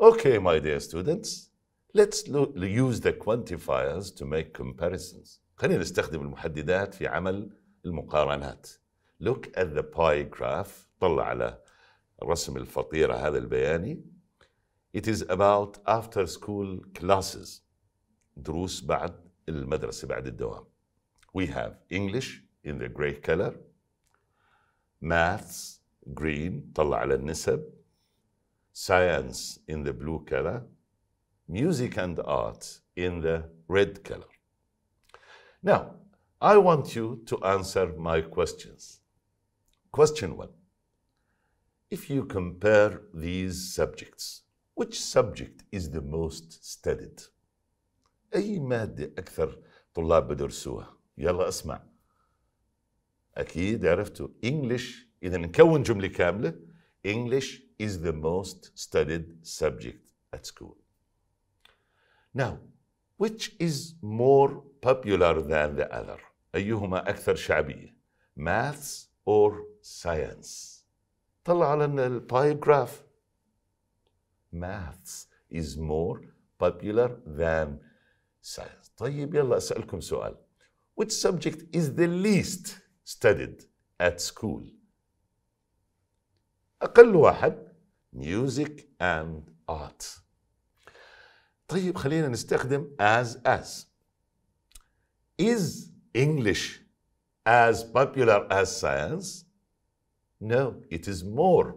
Okay, my dear students, let's use the quantifiers to make comparisons. خلينا نستخدم المحددات في عمل المقارنات. Look at the pie graph. طلع على الرسم الفطيرة هذا البياني. It is about after school classes. دروس بعد المدرسة بعد الدوام. We have English in the gray color. Maths green طلع على النسب science in the blue color, music and art in the red color. Now, I want you to answer my questions. Question one If you compare these subjects, which subject is the most studied؟ أي مادة أكثر طلاب بدرسوها؟ يلا اسمع أكيد عرفتوا English إذا نكون جملة كاملة English is the most studied subject at school. Now, which is more popular than the other? أيهما أكثر شعبية؟ Maths or science? طلع على الباي جراف. Maths is more popular than science. طيب يلا أسألكم سؤال. Which subject is the least studied at school? اقل واحد ميوزك اند ارت طيب خلينا نستخدم as as is English as popular as science no it is more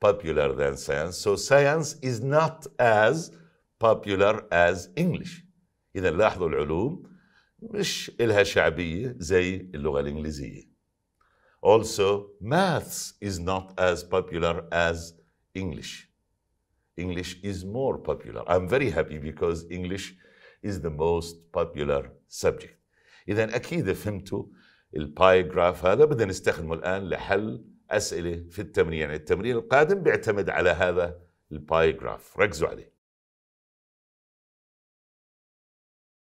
popular than science so science is not as popular as English إذا لاحظوا العلوم مش إلها شعبية زي اللغة الإنجليزية Also, maths is not as popular as English. English is more popular. I'm very happy because English is the most popular subject. إذا أكيد فهمتوا الباي جراف هذا بدنا نستخدمه الآن لحل أسئلة في التمرين يعني التمرين القادم بيعتمد على هذا الباي جراف ركزوا عليه